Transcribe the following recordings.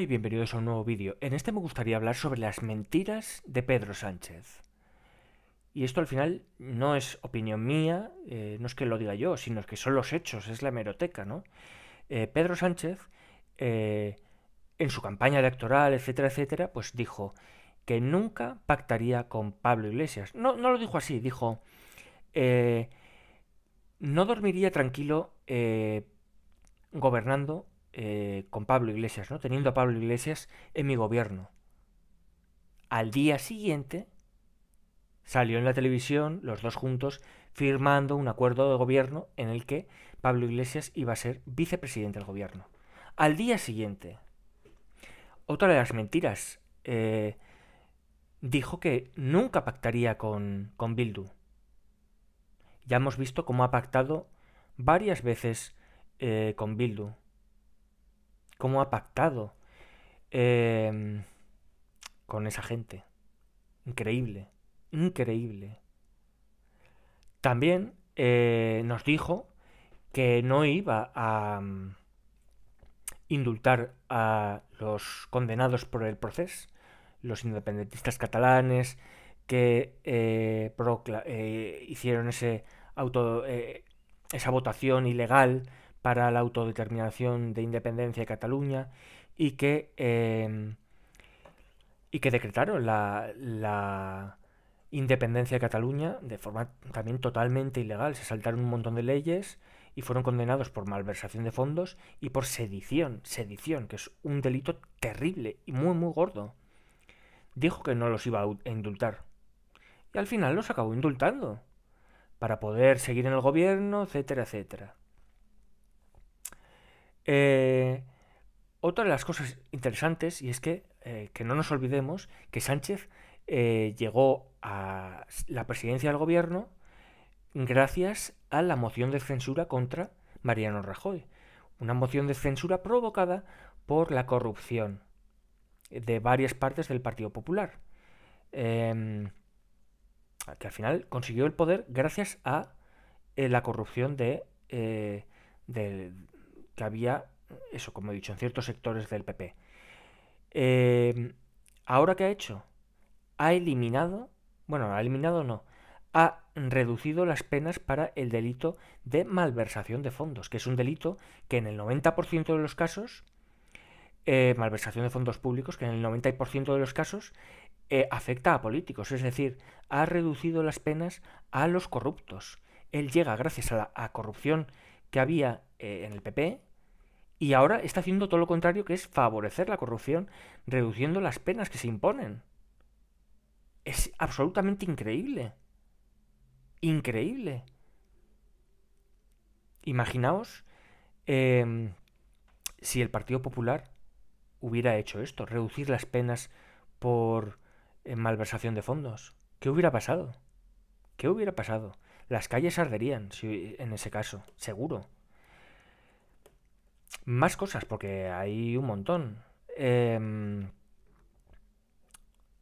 y bienvenidos a un nuevo vídeo. En este me gustaría hablar sobre las mentiras de Pedro Sánchez. Y esto al final no es opinión mía, eh, no es que lo diga yo, sino que son los hechos, es la hemeroteca, ¿no? Eh, Pedro Sánchez, eh, en su campaña electoral, etcétera, etcétera, pues dijo que nunca pactaría con Pablo Iglesias. No, no lo dijo así, dijo, no dormiría tranquilo gobernando eh, con Pablo Iglesias, ¿no? Teniendo a Pablo Iglesias en mi gobierno. Al día siguiente salió en la televisión los dos juntos firmando un acuerdo de gobierno en el que Pablo Iglesias iba a ser vicepresidente del gobierno. Al día siguiente, otra de las mentiras, eh, dijo que nunca pactaría con, con Bildu. Ya hemos visto cómo ha pactado varias veces eh, con Bildu cómo ha pactado em, con esa gente. Increíble, increíble. También eh, nos dijo que no iba a mm, indultar a los condenados por el proceso, los independentistas catalanes que eh, eh, hicieron ese auto, esa votación ilegal para la autodeterminación de independencia de Cataluña y que, em, y que decretaron la, la, independencia de Cataluña de forma también totalmente ilegal. Se saltaron un montón de leyes y fueron condenados por malversación de fondos y por sedición, sedición, que es un delito terrible y muy, muy gordo. Dijo que no los iba a indultar. Y al final los acabó indultando para poder seguir en el gobierno, etcétera, etcétera. Eh, otra de las cosas interesantes, y es que, eh, no nos olvidemos que Sánchez eh, llegó a la presidencia del gobierno gracias a la moción de censura contra Mariano Rajoy. Una moción de censura provocada por la corrupción de varias partes del Partido Popular. Em, que al final consiguió el poder gracias a la corrupción de, de, que había, eso como he dicho, en ciertos sectores del PP. Em, ¿Ahora qué ha hecho? Ha eliminado, bueno, ha eliminado no, ha reducido las penas para el delito de malversación de fondos, que es un delito que en el 90% de los casos, eh, malversación de fondos públicos, que en el 90% de los casos eh, afecta a políticos, es decir, ha reducido las penas a los corruptos. Él llega gracias a la corrupción que había eh, en el PP, y ahora está haciendo todo lo contrario, que es favorecer la corrupción, reduciendo las penas que se imponen. Es absolutamente increíble. Increíble. Imaginaos em, si el Partido Popular hubiera hecho esto, reducir las penas por eh, malversación de fondos. ¿Qué hubiera pasado? ¿Qué hubiera pasado? Las calles arderían en ese caso, seguro. Más cosas, porque hay un montón. Em,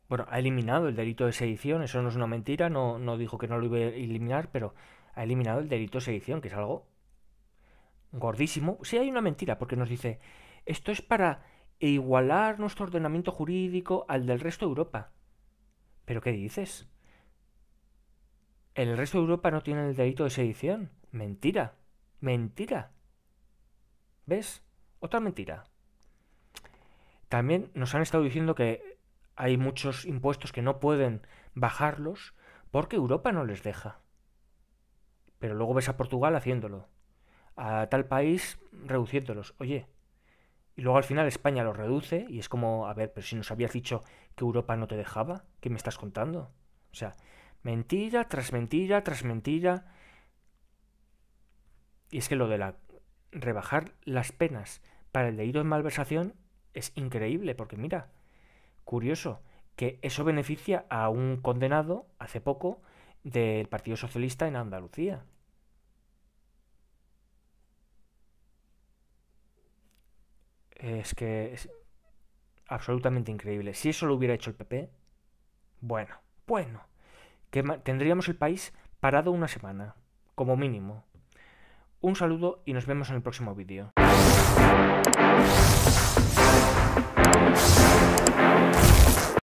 bueno, ha eliminado el delito de sedición, eso no es una mentira, no, no dijo que no lo iba a eliminar, pero ha eliminado el delito de sedición, que es algo gordísimo. Sí hay una mentira, porque nos dice, esto es para igualar nuestro ordenamiento jurídico al del resto de Europa. ¿Pero qué dices? El resto de Europa no tiene el delito de sedición. Mentira. Mentira. ¿Ves? Otra mentira. También nos han estado diciendo que hay muchos impuestos que no pueden bajarlos porque Europa no les deja. Pero luego ves a Portugal haciéndolo, a tal país reduciéndolos. Oye, y luego al final España los reduce y es como, a ver, pero si nos habías dicho que Europa no te dejaba, ¿qué me estás contando? O sea, mentira tras mentira tras mentira. Y es que lo de la rebajar las penas para el delito de malversación es increíble, porque mira, curioso, que eso beneficia a un condenado hace poco del Partido Socialista en Andalucía. Es que es absolutamente increíble. Si eso lo hubiera hecho el PP, bueno, bueno, que tendríamos el país parado una semana, como mínimo. Un saludo y nos vemos en el próximo vídeo.